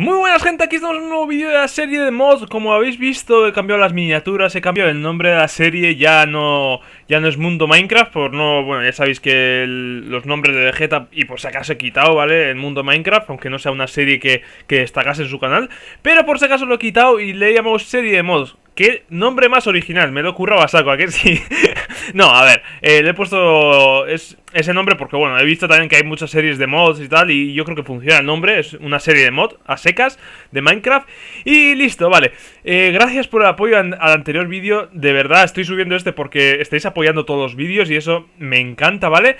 Muy buenas gente, aquí estamos en un nuevo vídeo de la serie de mods Como habéis visto he cambiado las miniaturas, he cambiado el nombre de la serie Ya no, ya no es Mundo Minecraft, por no, bueno ya sabéis que los nombres de Vegeta y por si acaso he quitado, ¿vale? El Mundo Minecraft, aunque no sea una serie que, que destacase en su canal Pero por si acaso lo he quitado y le llamamos serie de mods ¿Qué nombre más original? Me lo currado a saco, ¿a que sí? no, a ver, eh, le he puesto es, ese nombre porque, bueno, he visto también que hay muchas series de mods y tal, y yo creo que funciona el nombre, es una serie de mod a secas de Minecraft. Y listo, vale. Eh, gracias por el apoyo al anterior vídeo, de verdad, estoy subiendo este porque estáis apoyando todos los vídeos y eso me encanta, ¿vale? vale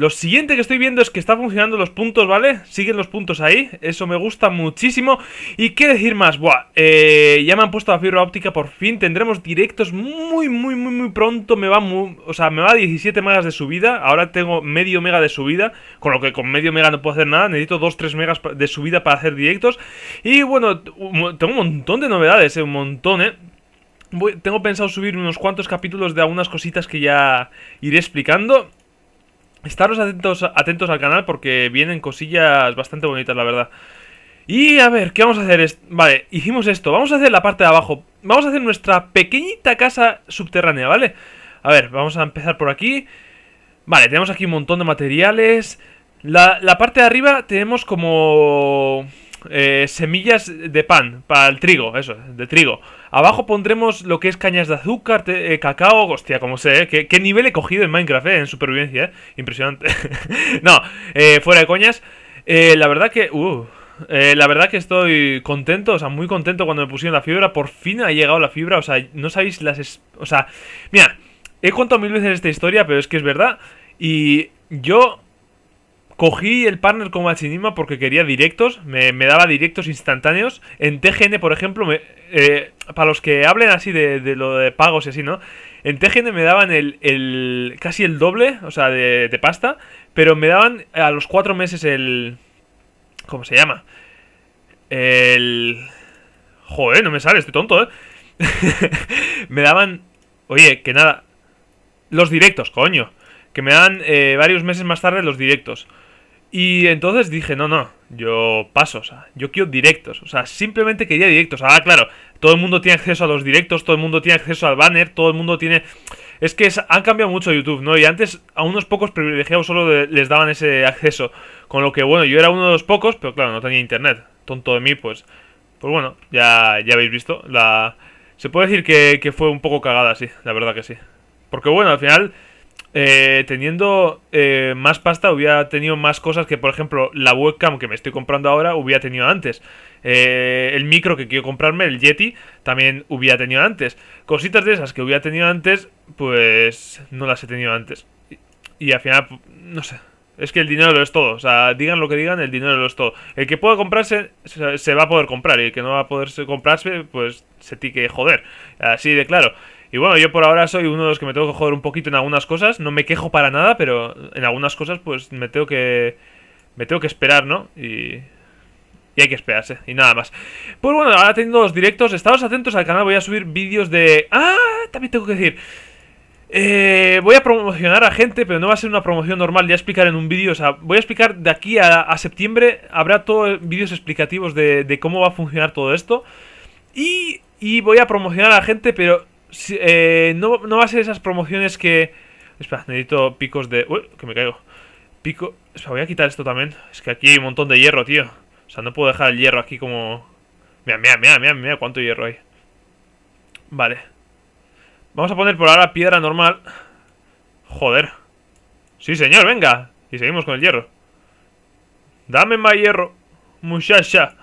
lo siguiente que estoy viendo es que está funcionando los puntos, ¿vale? Siguen los puntos ahí, eso me gusta muchísimo. Y qué decir más, buah, eh, ya me han puesto la fibra óptica por fin, tendremos directos muy, muy, muy, muy pronto. Me va muy, o sea, me va a 17 megas de subida, ahora tengo medio mega de subida, con lo que con medio mega no puedo hacer nada, necesito 2-3 megas de subida para hacer directos. Y bueno, tengo un montón de novedades, eh, un montón, ¿eh? tengo pensado subir unos cuantos capítulos de algunas cositas que ya iré explicando. Estaros atentos, atentos al canal porque vienen cosillas bastante bonitas, la verdad. Y a ver, ¿qué vamos a hacer? Vale, hicimos esto. Vamos a hacer la parte de abajo. Vamos a hacer nuestra pequeñita casa subterránea, ¿vale? A ver, vamos a empezar por aquí. Vale, tenemos aquí un montón de materiales. La, parte de arriba tenemos como... Eh, semillas de pan, para el trigo, eso, de trigo. Abajo pondremos lo que es cañas de azúcar, eh, cacao, hostia, como sé, ¿eh? ¿Qué, nivel he cogido en Minecraft, eh? En supervivencia, ¿eh? Impresionante. no, eh, fuera de coñas. Eh, la verdad que... Uh, la verdad que estoy contento, o sea, muy contento cuando me pusieron la fibra. Por fin ha llegado la fibra, o sea, no sabéis las... o sea, mira, he contado mil veces esta historia, pero es que es verdad. Y yo Cogí el partner como con Machinima porque quería directos, me, daba directos instantáneos. En TGN, por ejemplo, eh, para los que hablen así de, lo de pagos y así, ¿no? En TGN me daban el, el casi el doble, o sea, de, de, pasta, pero me daban a los cuatro meses el... ¿Cómo se llama? El... Joder, no me sale, este tonto, ¿eh? me daban... Oye, que nada... Los directos, coño. Que me dan eh, varios meses más tarde los directos. Y entonces dije, no, no, yo paso, o sea, yo quiero directos, o sea, simplemente quería directos. Ah, claro, todo el mundo tiene acceso a los directos, todo el mundo tiene acceso al banner, todo el mundo tiene... Es que han cambiado mucho YouTube, ¿no? Y antes a unos pocos privilegiados solo les daban ese acceso. Con lo que, bueno, yo era uno de los pocos, pero claro, no tenía internet. Tonto de mí, pues... Pues bueno, ya, ya habéis visto. La... Se puede decir que, que fue un poco cagada, sí, la verdad que sí. Porque bueno, al final eh, teniendo eh, más pasta hubiera tenido más cosas que, por ejemplo, la webcam que me estoy comprando ahora hubiera tenido antes. Eh, el micro que quiero comprarme, el Yeti, también hubiera tenido antes. Cositas de esas que hubiera tenido antes, pues no las he tenido antes. Y, al final, no sé. Es que el dinero lo es todo. O sea, digan lo que digan, el dinero lo es todo. El que pueda comprarse, se, va a poder comprar. Y el que no va a poder comprarse, pues se tique joder. Así de claro. Y bueno, yo por ahora soy uno de los que me tengo que joder un poquito en algunas cosas. No me quejo para nada, pero en algunas cosas pues me tengo que... Me tengo que esperar, ¿no? Y... Y hay que esperarse, y nada más Pues bueno, ahora teniendo los directos, estados atentos al canal Voy a subir vídeos de... ¡Ah! También tengo que decir eh, voy a promocionar a gente, pero no va a ser una promoción normal, ya explicar en un vídeo, o sea, voy a explicar de aquí a, septiembre, habrá todos vídeos explicativos de, cómo va a funcionar todo esto. Y, y voy a promocionar a gente, pero eh, no, no, va a ser esas promociones que... Espera, necesito picos de... Uy, que me caigo. Pico... Espera, voy a quitar esto también. Es que aquí hay un montón de hierro, tío. O sea, no puedo dejar el hierro aquí como... Mira, mira, mira, mira, mira cuánto hierro hay. Vale. Vamos a poner por ahora piedra normal. Joder. Sí, señor, venga. Y seguimos con el hierro. Dame más hierro, muchacha.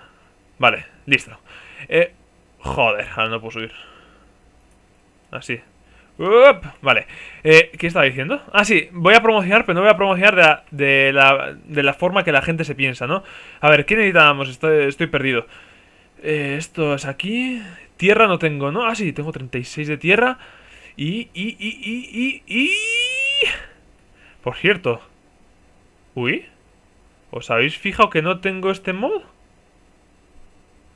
Vale, listo. Eh, joder, ahora no puedo subir. Así. Vale. Eh, ¿Qué estaba diciendo? Ah, sí. Voy a promocionar, pero no voy a promocionar de la, forma que la gente se piensa, ¿no? A ver, ¿qué necesitábamos? Estoy, estoy perdido. Eh, esto es aquí. Tierra no tengo, ¿no? Ah, sí, tengo 36 de tierra. Y, y, y, y, y, y... Por cierto. Uy. ¿Os habéis fijado que no tengo este mod?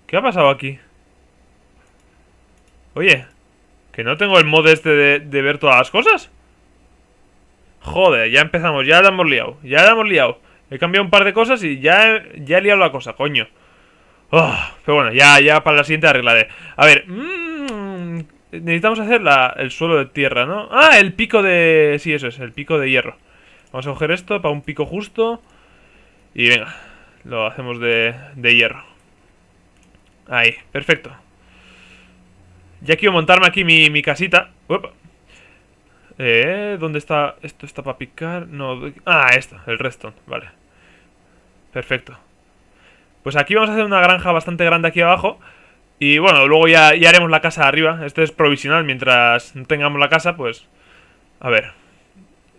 ¿Qué ha pasado aquí? Oye, ¿Que no tengo el mod este de, ver todas las cosas? Joder, ya empezamos, ya la hemos liado Ya la hemos liado He cambiado un par de cosas y ya he, ya liado la cosa, coño ah, Pero bueno, ya, ya para la siguiente arreglaré A ver, mm, necesitamos hacer el suelo de tierra, ¿no? Ah, el pico de... sí, eso es, el pico de hierro Vamos a coger esto para un pico justo Y venga, lo hacemos de, de hierro Ahí, perfecto ya quiero montarme aquí mi, casita. Eh, ¿dónde está? ¿Esto está para picar? No. Ah, esto. el resto vale. Perfecto. Pues aquí vamos a hacer una granja bastante grande aquí abajo. Y bueno, luego ya, haremos la casa arriba. esto es provisional. Mientras tengamos la casa, pues... A ver.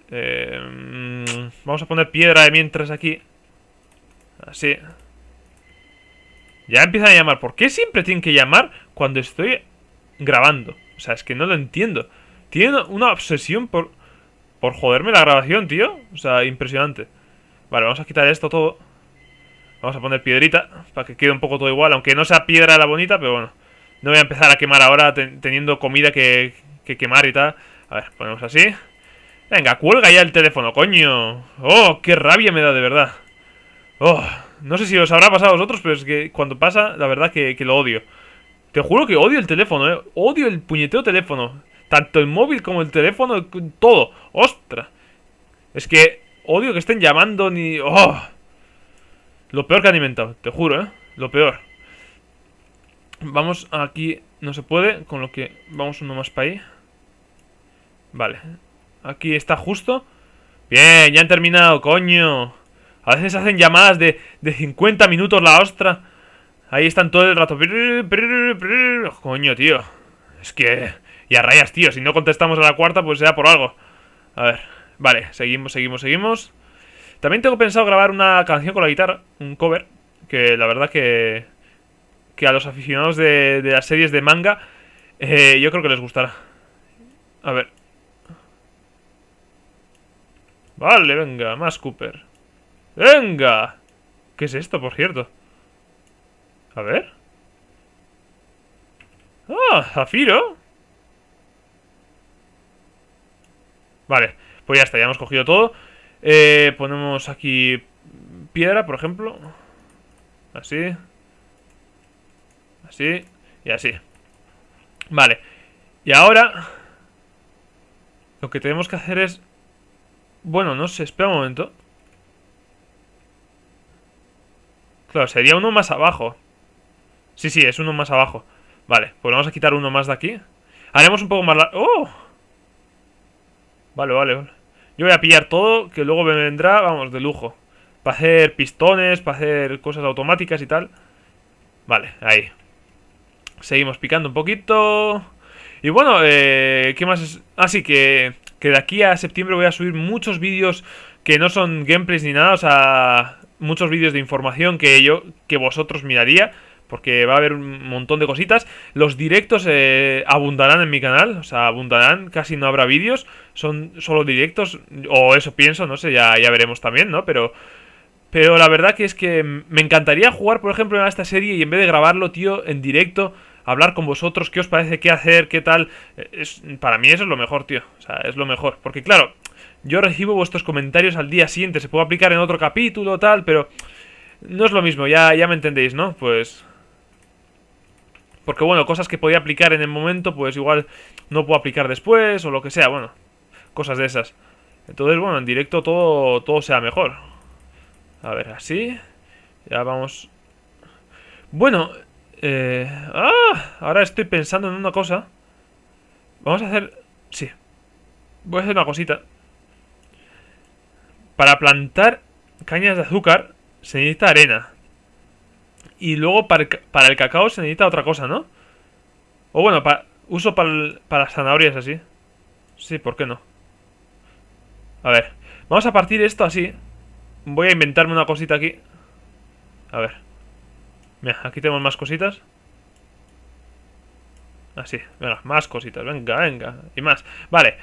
Eh, vamos a poner piedra de mientras aquí. Así. Ya empiezan a llamar. ¿Por qué siempre tienen que llamar cuando estoy grabando. O sea, es que no lo entiendo. Tiene una obsesión por, por joderme la grabación, tío. O sea, impresionante. Vale, vamos a quitar esto todo. Vamos a poner piedrita para que quede un poco todo igual. Aunque no sea piedra la bonita, pero bueno. No voy a empezar a quemar ahora teniendo comida que, que quemar y tal. A ver, ponemos así. Venga, cuelga ya el teléfono, coño. Oh, qué rabia me da, de verdad. Oh, no sé si os habrá pasado a vosotros, pero es que cuando pasa, la verdad que lo odio. Te juro que odio el teléfono, eh. Odio el puñetero teléfono. Tanto el móvil como el teléfono, todo. ¡Ostras! Es que odio que estén llamando ni... ¡Oh! Lo peor que han inventado, te juro, eh. Lo peor. Vamos aquí... No se puede, con lo que... Vamos uno más para ahí. Vale. Aquí está justo. Bien, ya han terminado, coño. A veces hacen llamadas de, de 50 minutos la ostra. Ahí están todo el rato. Coño, tío. Es que... Y a rayas, tío. Si no contestamos a la cuarta, pues sea por algo. A ver. Vale, seguimos, seguimos, seguimos. También tengo pensado grabar una canción con la guitarra. Un cover. Que la verdad que... Que a los aficionados de, las series de manga... Eh, yo creo que les gustará. A ver. Vale, venga. Más Cooper. ¡Venga! ¿Qué es esto, por cierto? A ver. ¡Ah! ¡Zafiro! Vale, pues ya está, ya hemos cogido todo. Eh, ponemos aquí piedra, por ejemplo. Así. Así. Y así. Vale. Y ahora... Lo que tenemos que hacer es... Bueno, no sé, espera un momento. Claro, sería uno más abajo. Sí, sí, es uno más abajo. Vale, pues vamos a quitar uno más de aquí. Haremos un poco más largo. ¡Oh! Vale, vale, vale. Yo voy a pillar todo, que luego me vendrá, vamos, de lujo. Para hacer pistones, para hacer cosas automáticas y tal. Vale, ahí. Seguimos picando un poquito. Y bueno, eh, ¿qué más es? Así ah, que, que de aquí a septiembre voy a subir muchos vídeos que no son gameplays ni nada. O sea, muchos vídeos de información que yo, que vosotros miraría porque va a haber un montón de cositas. Los directos eh, abundarán en mi canal, o sea, abundarán, casi no habrá vídeos, son solo directos, o eso pienso, no sé, ya, ya veremos también, ¿no? Pero... Pero la verdad que es que me encantaría jugar, por ejemplo, a esta serie y en vez de grabarlo, tío, en directo, hablar con vosotros, qué os parece, qué hacer, qué tal. Eh, para mí eso es lo mejor, tío. O sea, es lo mejor. Porque claro, yo recibo vuestros comentarios al día siguiente, se puede aplicar en otro capítulo, tal, pero no es lo mismo, ya, ya me entendéis, ¿no? Pues porque bueno, cosas que podía aplicar en el momento, pues igual no puedo aplicar después o lo que sea, bueno. Cosas de esas. Entonces, bueno, en directo todo, todo sea mejor. A ver, así. Ya vamos. Bueno. Eh, ah, ahora estoy pensando en una cosa. Vamos a hacer... Sí. Voy a hacer una cosita. Para plantar cañas de azúcar se necesita arena y luego para el, cacao se necesita otra cosa, ¿no? O bueno, uso para, para las zanahorias así. Sí, ¿por qué no? A ver, vamos a partir esto así. Voy a inventarme una cosita aquí. A ver. Mira, aquí tenemos más cositas. Así, ah, venga, más cositas, venga, venga. Y más. Vale,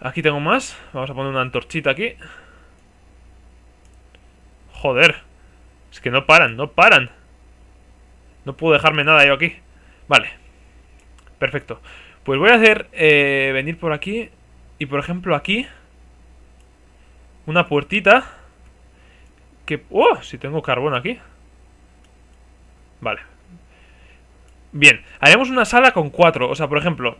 aquí tengo más. Vamos a poner una antorchita aquí. Joder. Es que no paran, no paran. No puedo dejarme nada yo aquí. Vale. Perfecto. Pues voy a hacer eh, venir por aquí. Y por ejemplo aquí. Una puertita. Que... ¡Oh! Si tengo carbón aquí. Vale. Bien. Haremos una sala con cuatro. O sea, por ejemplo...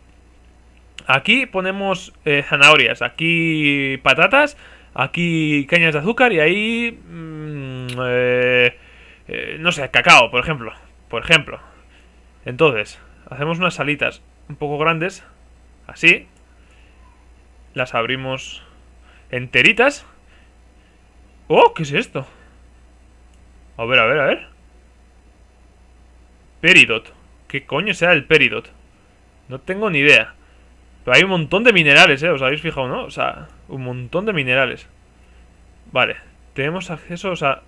Aquí ponemos eh, zanahorias. Aquí patatas. Aquí cañas de azúcar. Y ahí... Mm, eh, eh, no sé, cacao, por ejemplo por ejemplo. Entonces, hacemos unas salitas un poco grandes, así. Las abrimos enteritas. ¡Oh! ¿Qué es esto? A ver, a ver, a ver. Peridot. ¿Qué coño sea el peridot? No tengo ni idea. Pero hay un montón de minerales, ¿eh? ¿Os habéis fijado, no? O sea, un montón de minerales. Vale. Tenemos acceso, o sea...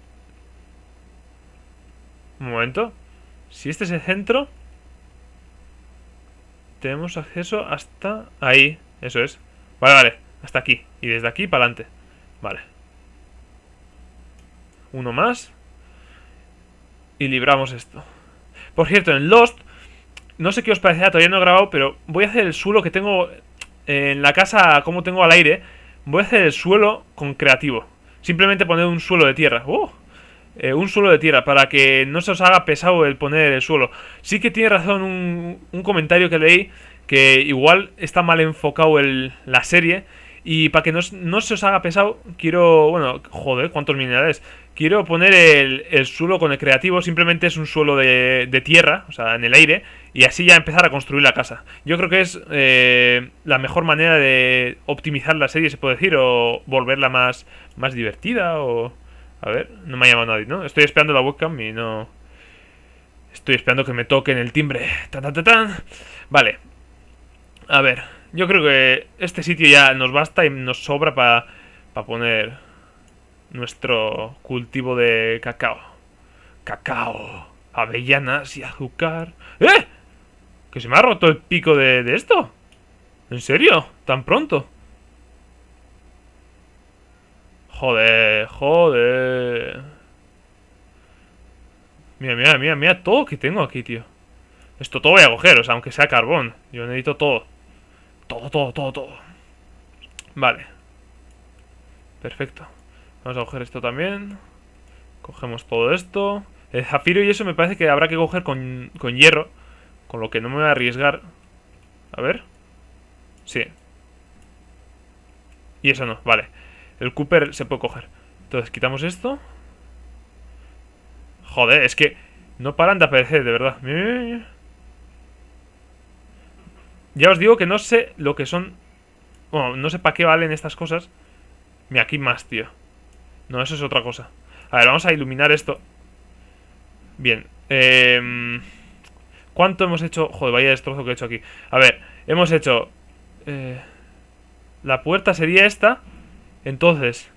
Un momento. Si este es el centro, tenemos acceso hasta ahí. Eso es. Vale, vale. Hasta aquí. Y desde aquí para adelante. Vale. Uno más. Y libramos esto. Por cierto, en Lost... No sé qué os parecerá, todavía no he grabado, pero voy a hacer el suelo que tengo eh, en la casa, como tengo al aire. Voy a hacer el suelo con creativo. Simplemente poner un suelo de tierra. ¡Uh! Eh, un suelo de tierra para que no se os haga pesado el poner el suelo. Sí que tiene razón un, comentario que leí que igual está mal enfocado el, la serie y para que no, no, se os haga pesado quiero, bueno, joder, cuántos minerales. Quiero poner el, suelo con el creativo, simplemente es un suelo de, de, tierra, o sea, en el aire, y así ya empezar a construir la casa. Yo creo que es eh, la mejor manera de optimizar la serie, se puede decir, o volverla más, más divertida, o... A ver, no me ha llamado nadie, ¿no? Estoy esperando la webcam y no... Estoy esperando que me toquen el timbre. ¡Tan, tan, Vale. A ver, yo creo que este sitio ya nos basta y nos sobra para poner nuestro cultivo de cacao. Cacao, avellanas y azúcar. ¡Eh! ¿Que se me ha roto el pico de, de esto? ¿En serio? ¿Tan pronto? Joder, joder. Mira, mira, mira, mira todo que tengo aquí, tío. Esto todo voy a coger, o sea, aunque sea carbón. Yo necesito todo. Todo, todo, todo, todo. Vale. Perfecto. Vamos a coger esto también. Cogemos todo esto. El zafiro y eso me parece que habrá que coger con, con hierro. Con lo que no me voy a arriesgar. A ver. Sí. Y eso no, vale. El Cooper se puede coger. Entonces, quitamos esto. Joder, es que no paran de aparecer, de verdad. Ya os digo que no sé lo que son... Bueno, no sé para qué valen estas cosas. Mira, aquí más, tío. No, eso es otra cosa. A ver, vamos a iluminar esto. Bien. Em, ¿Cuánto hemos hecho? Joder, vaya destrozo que he hecho aquí. A ver, hemos hecho... Eh, la puerta sería esta... Entonces,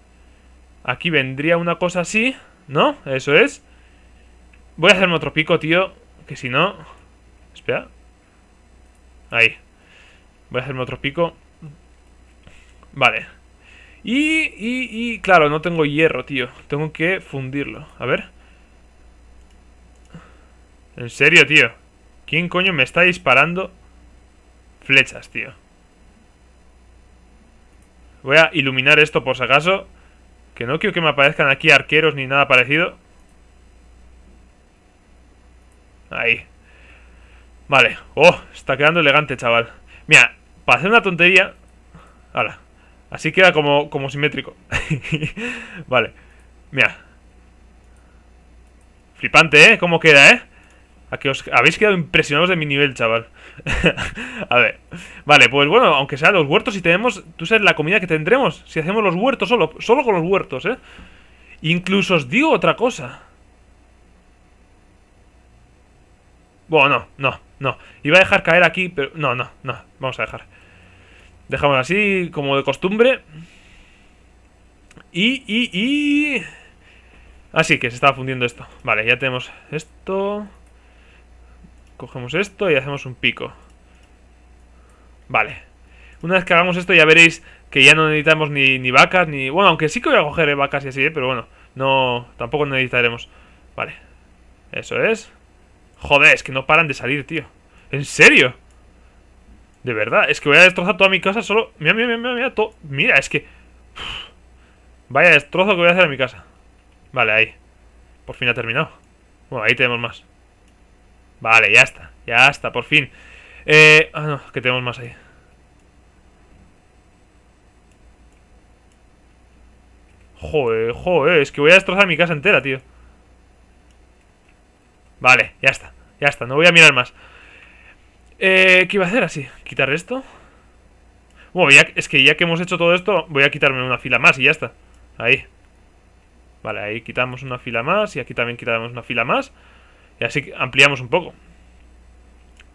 aquí vendría una cosa así, ¿no? Eso es. Voy a hacerme otro pico, tío, que si no... Espera. Ahí. Voy a hacerme otro pico. Vale. Y, y, y, claro, no tengo hierro, tío. Tengo que fundirlo. A ver. En serio, tío. ¿Quién coño me está disparando flechas, tío? Voy a iluminar esto por si acaso. Que no quiero que me aparezcan aquí arqueros ni nada parecido. Ahí. Vale. Oh, está quedando elegante, chaval. Mira, para hacer una tontería... Hala. Así queda como, como simétrico. vale. Mira. Flipante, ¿eh? ¿Cómo queda, eh? que os habéis quedado impresionados de mi nivel, chaval. a ver. Vale, pues bueno, aunque sea los huertos, y tenemos... Tú sabes la comida que tendremos. Si hacemos los huertos solo. Solo con los huertos, ¿eh? Incluso os digo otra cosa. Bueno, no, no, no. Iba a dejar caer aquí, pero... No, no, no. Vamos a dejar. Dejamos así, como de costumbre. Y, y, y... Así que se estaba fundiendo esto. Vale, ya tenemos esto... Cogemos esto y hacemos un pico. Vale. Una vez que hagamos esto ya veréis que ya no necesitamos ni, vacas, ni... Bueno, aunque sí que voy a coger eh, vacas y así, eh, pero bueno. No, tampoco necesitaremos. Vale. Eso es. Joder, es que no paran de salir, tío. ¿En serio? De verdad, es que voy a destrozar toda mi casa solo... Mira, mira, mira, mira, Mira, es que... Vaya destrozo que voy a hacer a mi casa. Vale, ahí. Por fin ha terminado. Bueno, ahí tenemos más. Vale, ya está. Ya está, por fin. Eh, ah, no, que tenemos más ahí. Joder, joder, es que voy a destrozar mi casa entera, tío. Vale, ya está, ya está, no voy a mirar más. Eh, ¿qué iba a hacer así? ¿Quitar esto? Bueno, es que ya que hemos hecho todo esto, voy a quitarme una fila más y ya está. Ahí. Vale, ahí quitamos una fila más y aquí también quitamos una fila más. Y así ampliamos un poco.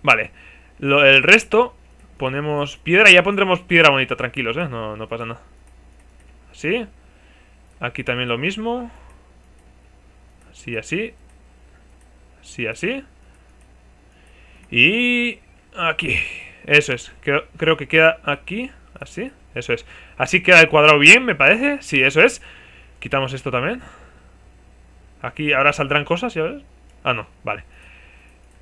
Vale. el resto ponemos piedra. Y ya pondremos piedra bonita, tranquilos, ¿eh? No, no pasa nada. Así. Aquí también lo mismo. Así, así. Así, así. Y... Aquí. Eso es. Creo, creo que queda aquí. Así. Eso es. Así queda el cuadrado bien, me parece. Sí, eso es. Quitamos esto también. Aquí ahora saldrán cosas, ya ves. Ah, no, vale.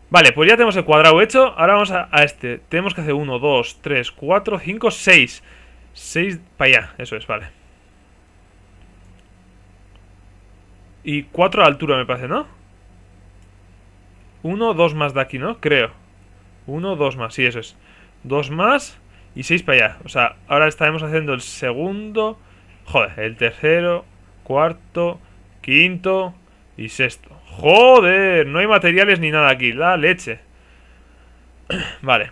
Vale, pues ya tenemos el cuadrado hecho. Ahora vamos a, a este. Tenemos que hacer 1, 2, 3, 4, 5, 6. 6 para allá, eso es, vale. Y 4 a altura, me parece, ¿no? 1, 2 más de aquí, ¿no? Creo. 1, 2 más, sí, eso es. 2 más y 6 para allá. O sea, ahora estaremos haciendo el segundo... Joder, el tercero, cuarto, quinto y sexto. Joder, no hay materiales ni nada aquí La leche Vale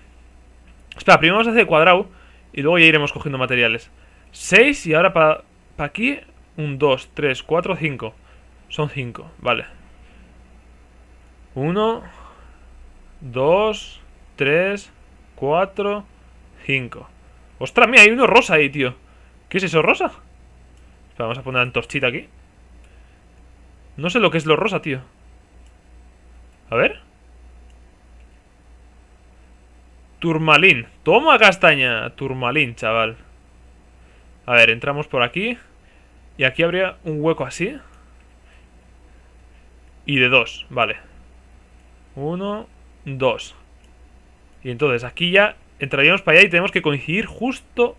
Espera, primero vamos a hacer cuadrado Y luego ya iremos cogiendo materiales 6 y ahora para pa aquí Un 2, 3, 4, 5 Son 5, vale 1 2 3 4 5 Ostras, mira, hay uno rosa ahí, tío ¿Qué es eso, rosa? vamos a poner la antorchita aquí No sé lo que es lo rosa, tío a ver. Turmalín. Toma castaña. Turmalín, chaval. A ver, entramos por aquí. Y aquí habría un hueco así. Y de dos, vale. Uno, dos. Y entonces aquí ya entraríamos para allá y tenemos que coincidir justo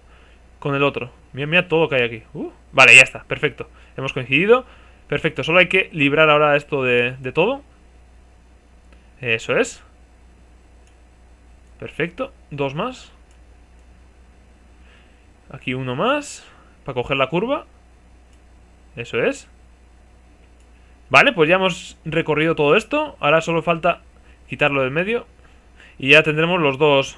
con el otro. Mira, mira todo que hay aquí. Uh, vale, ya está, perfecto. Hemos coincidido. Perfecto, solo hay que librar ahora esto de todo. Eso es. Perfecto. Dos más. Aquí uno más. Para coger la curva. Eso es. Vale, pues ya hemos recorrido todo esto. Ahora solo falta quitarlo del medio. Y ya tendremos los dos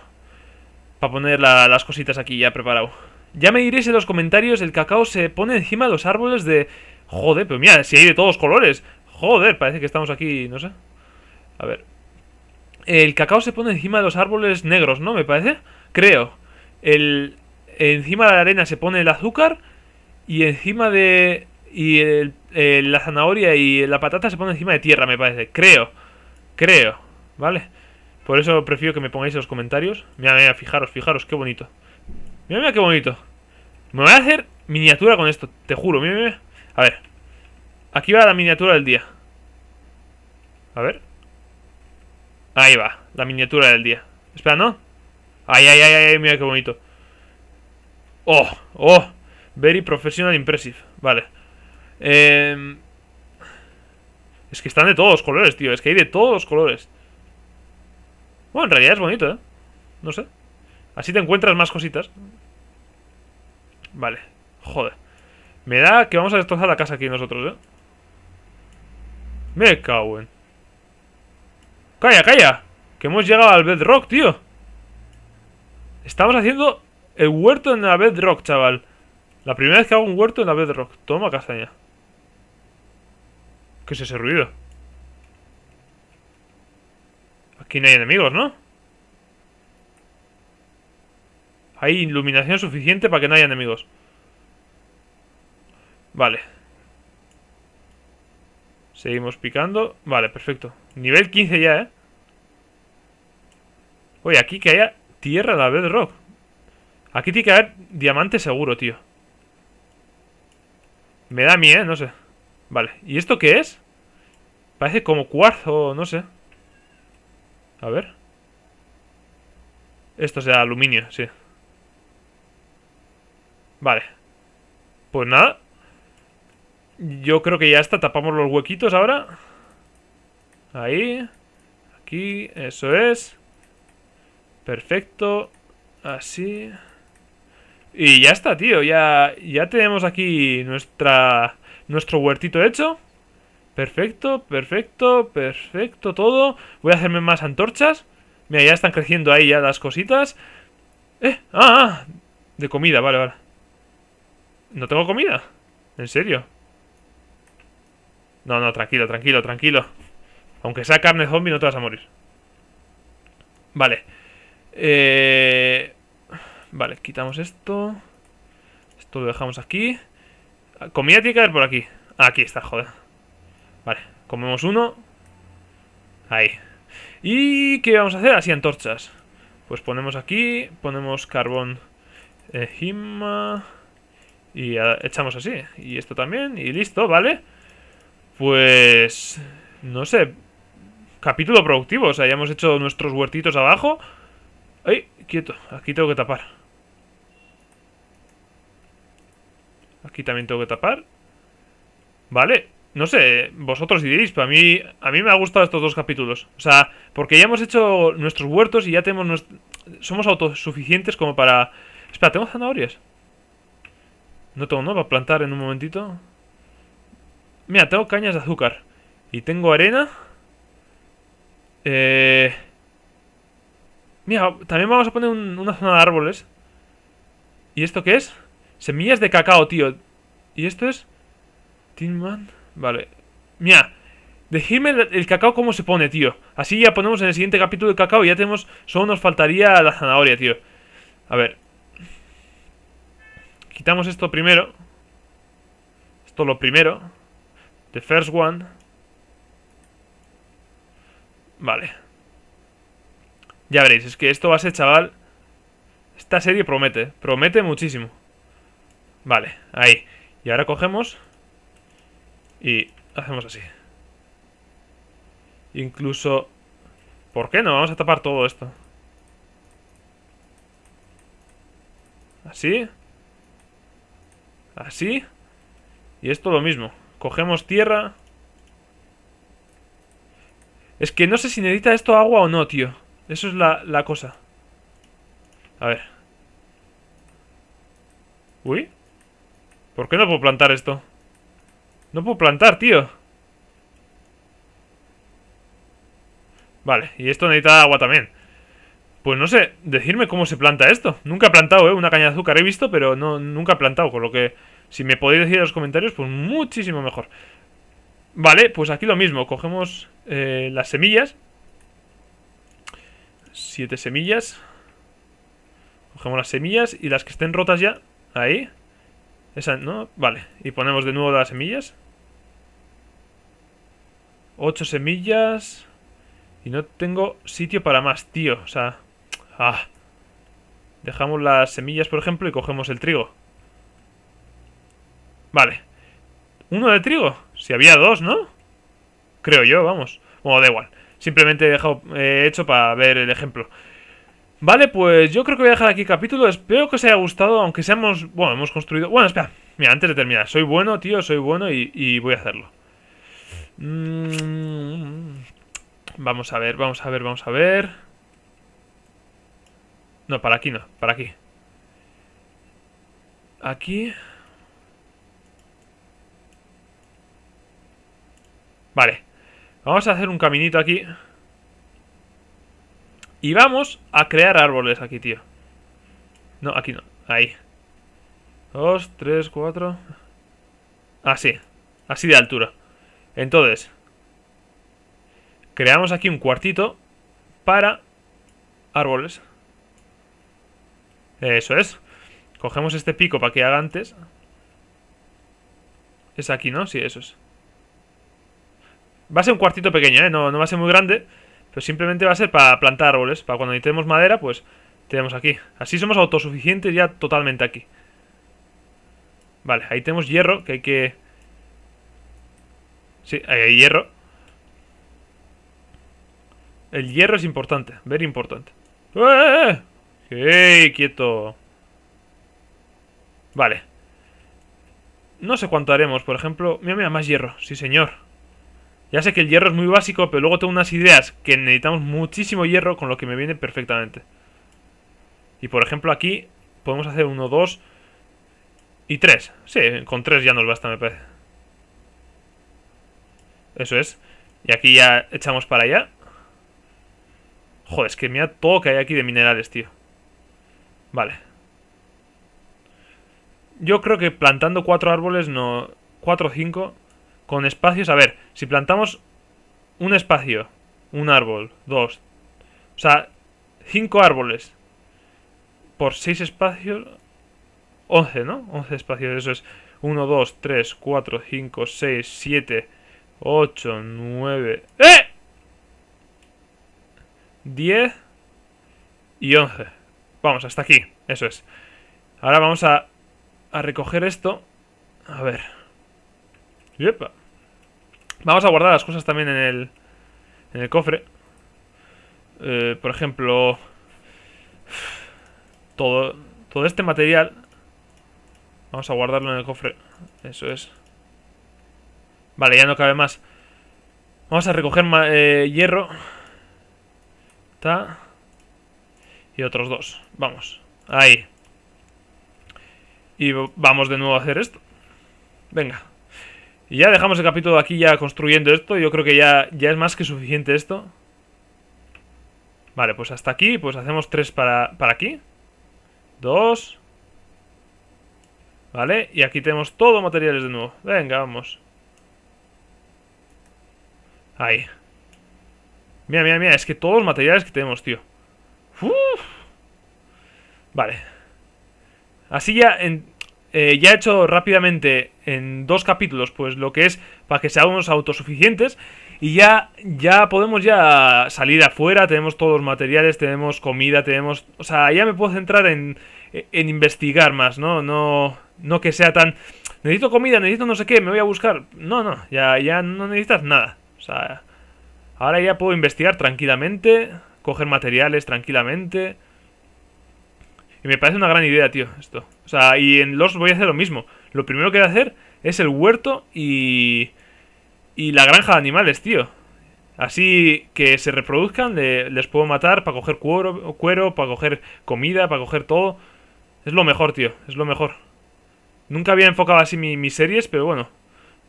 para poner las cositas aquí ya preparado. Ya me diréis en los comentarios, el cacao se pone encima de los árboles de... Joder, pero mira, si hay de todos colores. Joder, parece que estamos aquí, no sé. A ver. El cacao se pone encima de los árboles negros, ¿no? Me parece. Creo. El, encima de la arena se pone el azúcar. Y encima de. Y la zanahoria y la patata se pone encima de tierra, me parece. Creo. Creo. ¿Vale? Por eso prefiero que me pongáis en los comentarios. Mira, mira, fijaros, fijaros, qué bonito. Mira, mira, qué bonito. Me voy a hacer miniatura con esto, te juro. Mira, mira. A ver. Aquí va la miniatura del día. A ver. Ahí va, la miniatura del día. Espera, ¿no? Ay, ay, ay, ay, mira qué bonito. Oh, oh. Very professional impressive. Vale. Em, es que están de todos los colores, tío. Es que hay de todos los colores. Bueno, en realidad es bonito, ¿eh? No sé. Así te encuentras más cositas. Vale. Joder. Me da que vamos a destrozar la casa aquí nosotros, ¿eh? Me cago en... ¡Calla, calla! Que hemos llegado al bedrock, tío. Estamos haciendo el huerto en la bedrock, chaval. La primera vez que hago un huerto en la bedrock. Toma castaña. ¿Qué es ese ruido? Aquí no hay enemigos, ¿no? Hay iluminación suficiente para que no haya enemigos. Vale. Seguimos picando. Vale, perfecto. Nivel 15 ya, ¿eh? Oye, aquí que haya tierra de la Rock. Aquí tiene que haber diamante seguro, tío. Me da miedo, No sé. Vale. ¿Y esto qué es? Parece como cuarzo, no sé. A ver. Esto sea aluminio, sí. Vale. Pues nada. Yo creo que ya está. Tapamos los huequitos ahora. Ahí. Aquí. Eso es. Perfecto. Así. Y ya está, tío. Ya, ya tenemos aquí nuestra, nuestro huertito hecho. Perfecto, perfecto, perfecto todo. Voy a hacerme más antorchas. Mira, ya están creciendo ahí ya las cositas. Eh, ah, ah. de comida, vale, vale. No tengo comida. ¿En serio? No, no, tranquilo, tranquilo, tranquilo. Aunque sea carne zombie, no te vas a morir. Vale. Eh... Vale, quitamos esto. Esto lo dejamos aquí. Comida tiene que caer por aquí. aquí está, joder. Vale, comemos uno. Ahí. ¿Y qué vamos a hacer? Así antorchas. Pues ponemos aquí, ponemos carbón eh, Y echamos así. Y esto también. Y listo, ¿vale? vale pues... No sé. Capítulo productivo. O sea, ya hemos hecho nuestros huertitos abajo. ¡Ay! Quieto. Aquí tengo que tapar. Aquí también tengo que tapar. Vale. No sé, vosotros diréis, pero a mí, a mí me ha gustado estos dos capítulos. O sea, porque ya hemos hecho nuestros huertos y ya tenemos... Somos autosuficientes como para... Espera, ¿tengo zanahorias? No tengo, ¿no? Para plantar en un momentito. Mira, tengo cañas de azúcar. Y tengo arena. Eh... Mira, también vamos a poner una zona de árboles. ¿Y esto qué es? Semillas de cacao, tío. ¿Y esto es? Tinman. Vale. Mira, Dejeme el, el, cacao cómo se pone, tío. Así ya ponemos en el siguiente capítulo el cacao y ya tenemos... Solo nos faltaría la zanahoria, tío. A ver. Quitamos esto primero. Esto lo primero. The first one. Vale. Ya veréis, es que esto va a ser, chaval. Esta serie promete, promete muchísimo. Vale, ahí. Y ahora cogemos y hacemos así. Incluso... ¿Por qué no? Vamos a tapar todo esto. Así. Así. Y esto lo mismo. Cogemos tierra. Es que no sé si necesita esto agua o no, tío. Eso es la, la cosa. A ver. Uy. ¿Por qué no puedo plantar esto? No puedo plantar, tío. Vale, y esto necesita agua también. Pues no sé, decirme cómo se planta esto. Nunca he plantado, ¿eh? Una caña de azúcar he visto, pero no, nunca he plantado, con lo que... Si me podéis decir en los comentarios, pues muchísimo mejor. Vale, pues aquí lo mismo. Cogemos eh, las semillas. Siete semillas. Cogemos las semillas y las que estén rotas ya. Ahí. Esa, ¿no? Vale. Y ponemos de nuevo las semillas. Ocho semillas. Y no tengo sitio para más, tío. O sea... Ah. Dejamos las semillas, por ejemplo, y cogemos el trigo. Vale. ¿Uno de trigo? Si había dos, ¿no? Creo yo, vamos. Bueno, da igual. Simplemente he eh, hecho para ver el ejemplo. Vale, pues yo creo que voy a dejar aquí capítulo. Espero que os haya gustado, aunque seamos... Bueno, hemos construido... Bueno, espera. Mira, antes de terminar. Soy bueno, tío, soy bueno y, voy a hacerlo. Mm, vamos a ver, vamos a ver, vamos a ver. No, para aquí no, para aquí. Aquí... Vale. Vamos a hacer un caminito aquí. Y vamos a crear árboles aquí, tío. No, aquí no. Ahí. Dos, tres, cuatro. Así. Así de altura. Entonces. Creamos aquí un cuartito para árboles. Eso es. Cogemos este pico para que haga antes. Es aquí, ¿no? Sí, eso es. Va a ser un cuartito pequeño, ¿eh? No, no va a ser muy grande. Pero simplemente va a ser para plantar árboles. Para cuando necesitemos madera, pues tenemos aquí. Así somos autosuficientes ya totalmente aquí. Vale, ahí tenemos hierro, que hay que... Sí, ahí hay hierro. El hierro es importante, very importante. ¡Eh, eh, ¡Eh! ¡Ey! quieto! Vale. No sé cuánto haremos, por ejemplo... Mira, mira, más hierro. Sí, señor. Ya sé que el hierro es muy básico, pero luego tengo unas ideas que necesitamos muchísimo hierro, con lo que me viene perfectamente. Y por ejemplo aquí podemos hacer uno, dos y tres. Sí, con tres ya nos basta, me parece. Eso es. Y aquí ya echamos para allá. Joder, es que mira todo que hay aquí de minerales, tío. Vale. Yo creo que plantando cuatro árboles no... Cuatro o cinco con espacios. A ver, si plantamos un espacio, un árbol, dos. O sea, cinco árboles por seis espacios. 11, ¿no? 11 espacios, eso es 1, 2, 3, 4, 5, 6, 7, 8, 9, ¡eh! 10 y 11. Vamos, hasta aquí, eso es. Ahora vamos a, a recoger esto. A ver. ¡Yepa! Vamos a guardar las cosas también en el, en el cofre. Eh, por ejemplo, todo, todo este material Vamos a guardarlo en el cofre. Eso es. Vale, ya no cabe más. Vamos a recoger eh, hierro. Y otros dos. Vamos. Ahí. Y vamos de nuevo a hacer esto. Venga. Y ya dejamos el capítulo aquí ya construyendo esto. Yo creo que ya, ya es más que suficiente esto. Vale, pues hasta aquí. Pues hacemos tres para, para aquí. Dos. Vale, y aquí tenemos todo materiales de nuevo. Venga, vamos. Ahí. Mira, mira, mira. Es que todos los materiales que tenemos, tío. Uf. Vale. Así ya en, eh, ya he hecho rápidamente en dos capítulos, pues lo que es para que seamos autosuficientes. Y ya, ya podemos ya salir afuera, tenemos todos los materiales, tenemos comida, tenemos... O sea, ya me puedo centrar en, en investigar más, ¿no? No, no que sea tan... Necesito comida, necesito no sé qué, me voy a buscar. No, no, ya, ya no necesitas nada. O sea, ahora ya puedo investigar tranquilamente, coger materiales tranquilamente. Y me parece una gran idea, tío, esto. O sea, y en los voy a hacer lo mismo. Lo primero que voy a hacer es el huerto y... Y la granja de animales, tío. Así que se reproduzcan, les puedo matar para coger cuero, cuero, para coger comida, para coger todo. Es lo mejor, tío, es lo mejor. Nunca había enfocado así mis series, pero bueno.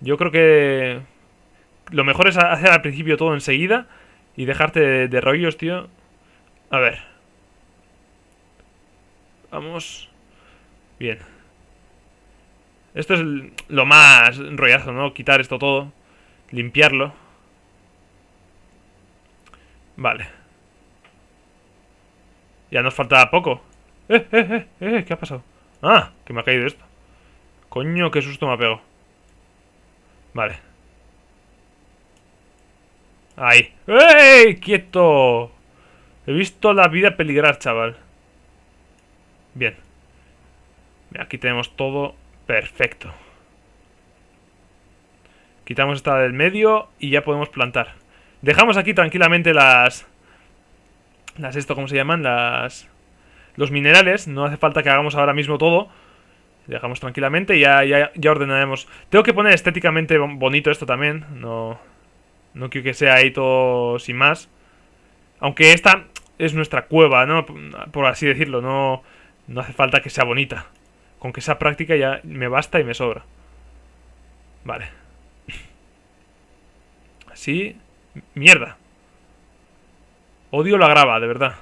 Yo creo que lo mejor es hacer al principio todo enseguida y dejarte de rollos, tío. A ver, Vamos. Bien. Esto es lo más rollazo, ¿no? Quitar esto todo. Limpiarlo. Vale. Ya nos falta poco. ¡Eh, ¡Eh, eh, eh! eh ¿Qué ha pasado? ¡Ah! Que me ha caído esto. Coño, qué susto me ha pegado. Vale. Ahí. ¡Ey! ¡Quieto! He visto la vida peligrar, chaval. Bien. Aquí tenemos todo perfecto. Quitamos esta del medio y ya podemos plantar. Dejamos aquí tranquilamente las... Las esto, ¿cómo se llaman? Las... Los minerales. No hace falta que hagamos ahora mismo todo. Dejamos tranquilamente y ya, ya, ya ordenaremos. Tengo que poner estéticamente bonito esto también. No... No quiero que sea ahí todo sin más. Aunque esta es nuestra cueva, ¿no? Por así decirlo, no no hace falta que sea bonita. Con que esa práctica ya me basta y me sobra. Vale. Así. Mierda. Odio la grava, de verdad.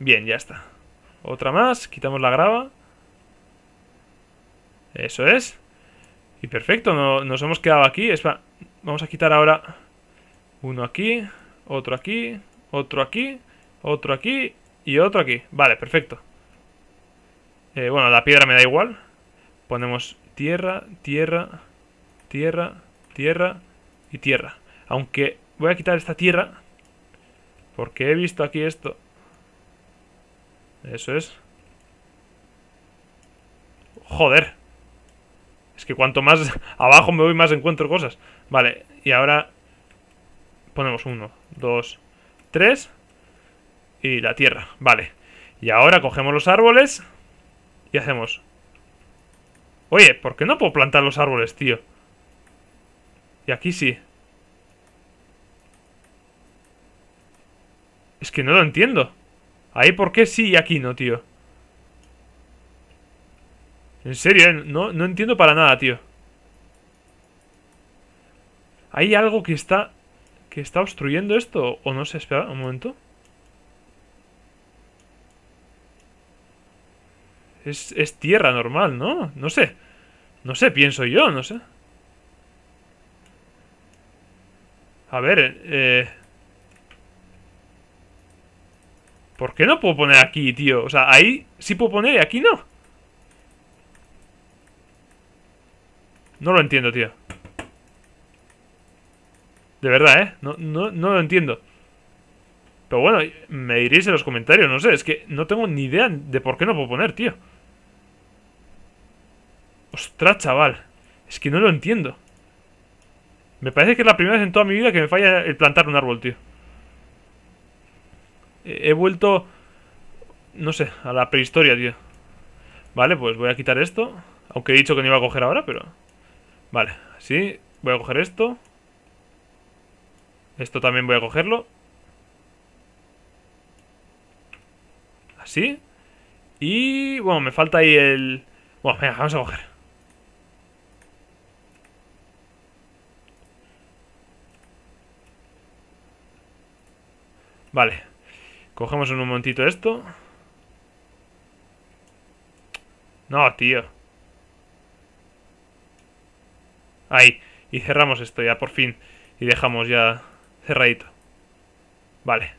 Bien, ya está. Otra más. Quitamos la grava. Eso es. Y perfecto, no, nos hemos quedado aquí. vamos a quitar ahora uno aquí, otro aquí, otro aquí. Otro aquí y otro aquí. Vale, perfecto. Eh, bueno, la piedra me da igual. Ponemos tierra, tierra, tierra, tierra y tierra. Aunque voy a quitar esta tierra. Porque he visto aquí esto. Eso es. Joder. Es que cuanto más abajo me voy, más encuentro cosas. Vale, y ahora ponemos uno, dos, tres y la tierra. Vale. Y ahora cogemos los árboles y hacemos... Oye, ¿por qué no puedo plantar los árboles, tío? Y aquí sí. Es que no lo entiendo. Ahí por qué sí y aquí no, tío. En serio, ¿eh? no, entiendo para nada, tío. Hay algo que está... Que está obstruyendo esto. O no sé, espera un momento. Es, tierra normal, ¿no? No sé. No sé, pienso yo, no sé. A ver, eh... ¿Por qué no puedo poner aquí, tío? O sea, ahí sí puedo poner y aquí no. No lo entiendo, tío. De verdad, ¿eh? No, no lo entiendo. Pero bueno, me diréis en los comentarios, no sé. Es que no tengo ni idea de por qué no puedo poner, tío. Ostras, chaval. Es que no lo entiendo. Me parece que es la primera vez en toda mi vida que me falla el plantar un árbol, tío. He vuelto... No sé, a la prehistoria, tío. Vale, pues voy a quitar esto. Aunque he dicho que no iba a coger ahora, pero... Vale, así Voy a coger esto. Esto también voy a cogerlo. Así. Y... Bueno, me falta ahí el... Bueno, venga, vamos a coger. Vale. Cogemos en un momentito esto. No, tío. Ahí. Y cerramos esto ya, por fin. Y dejamos ya cerradito. Vale.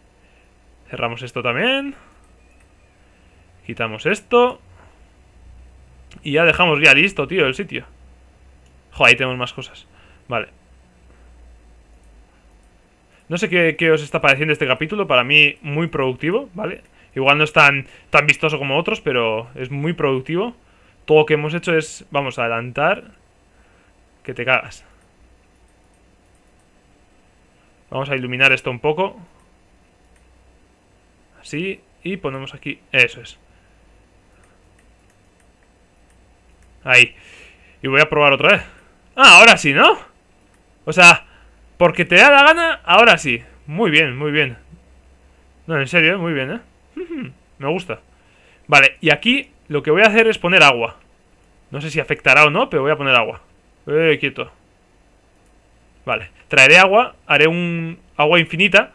Cerramos esto también. Quitamos esto. Y ya dejamos ya listo, tío, el sitio. Joder, ahí tenemos más cosas. Vale. No sé qué, os está pareciendo este capítulo, para mí muy productivo, ¿vale? Igual no es tan, tan vistoso como otros, pero es muy productivo. Todo lo que hemos hecho es, vamos, a adelantar, que te cagas. Vamos a iluminar esto un poco. Así, y ponemos aquí, eso es. Ahí. Y voy a probar otra vez. Ah, ahora sí, ¿no? O sea, porque te da la gana, ahora sí. Muy bien, muy bien. No, en serio, muy bien, ¿eh? Me gusta. Vale, y aquí lo que voy a hacer es poner agua. No sé si afectará o no, pero voy a poner agua. Eh, quieto. Vale, traeré agua, haré un agua infinita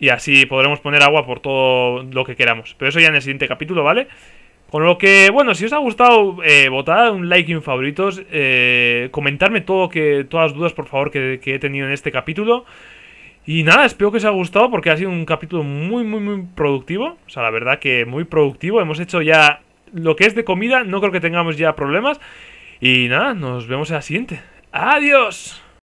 y así podremos poner agua por todo lo que queramos. Pero eso ya en el siguiente capítulo, ¿vale? vale con lo que, bueno, si os ha gustado, eh, votad un like y favoritos. Eh, comentarme todo que, todas las dudas, por favor, que, he tenido en este capítulo. Y nada, espero que os haya gustado porque ha sido un capítulo muy, muy, muy productivo. O sea, la verdad que muy productivo. Hemos hecho ya lo que es de comida. No creo que tengamos ya problemas. Y nada, nos vemos en la siguiente. ¡Adiós!